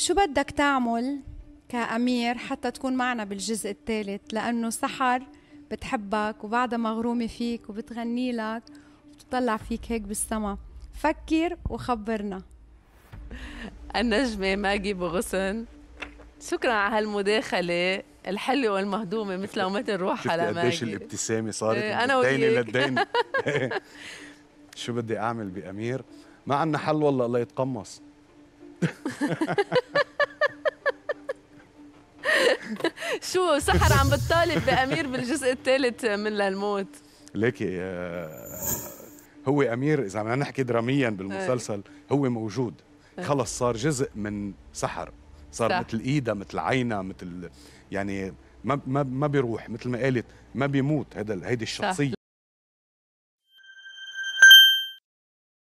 شو بدك تعمل كأمير حتى تكون معنا بالجزء الثالث لأنه سحر بتحبك وبعدها مغرومة فيك وبتغني لك وبتطلع فيك هيك بالسما فكر وخبرنا النجمة ماجي بغصن شكرا على هالمداخلة الحلوة والمهضومة مثل على روحها شفت قديش الابتسامة صارت إيه، أنا وياك للدينة شو بدي أعمل بأمير ما عندنا حل والله الله يتقمص شو سحر عم بتطالب بامير بالجزء الثالث من للموت ليكي آه، هو امير اذا بدنا نحكي دراميا بالمسلسل هو موجود إيه. خلص صار جزء من سحر صار مثل ايده مثل عينه مثل يعني ما ما ما بيروح مثل ما قالت ما بيموت هذا هيدي الشخصيه